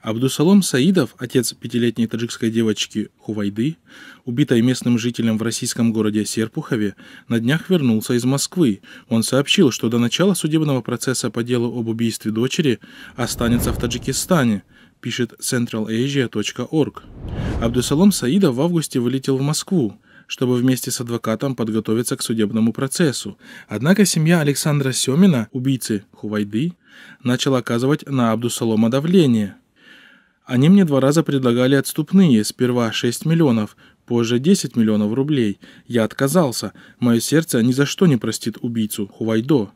Абдусалом Саидов, отец пятилетней таджикской девочки Хувайды, убитой местным жителем в российском городе Серпухове, на днях вернулся из Москвы. Он сообщил, что до начала судебного процесса по делу об убийстве дочери останется в Таджикистане, пишет centralasia.org. Абдусалом Саидов в августе вылетел в Москву чтобы вместе с адвокатом подготовиться к судебному процессу. Однако семья Александра Семина, убийцы Хувайды, начала оказывать на Абдусалома давление. Они мне два раза предлагали отступные, сперва 6 миллионов, позже 10 миллионов рублей. Я отказался. Мое сердце ни за что не простит убийцу Хувайдо.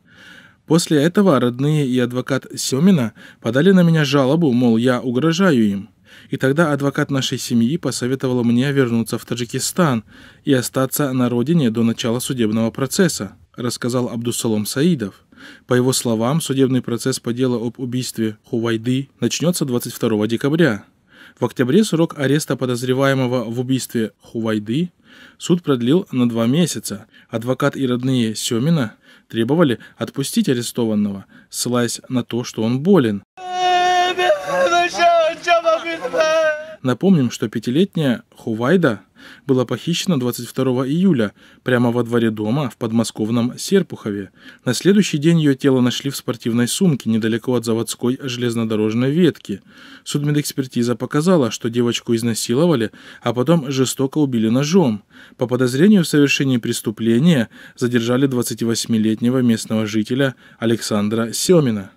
После этого родные и адвокат Семина подали на меня жалобу, мол, я угрожаю им и тогда адвокат нашей семьи посоветовал мне вернуться в Таджикистан и остаться на родине до начала судебного процесса, рассказал Абдусалом Саидов. По его словам, судебный процесс по делу об убийстве Хувайды начнется 22 декабря. В октябре срок ареста подозреваемого в убийстве Хувайды суд продлил на два месяца. Адвокат и родные Семина требовали отпустить арестованного, ссылаясь на то, что он болен. Напомним, что пятилетняя Хувайда была похищена 22 июля прямо во дворе дома в подмосковном Серпухове. На следующий день ее тело нашли в спортивной сумке недалеко от заводской железнодорожной ветки. Судмедэкспертиза показала, что девочку изнасиловали, а потом жестоко убили ножом. По подозрению в совершении преступления задержали 28-летнего местного жителя Александра Семина.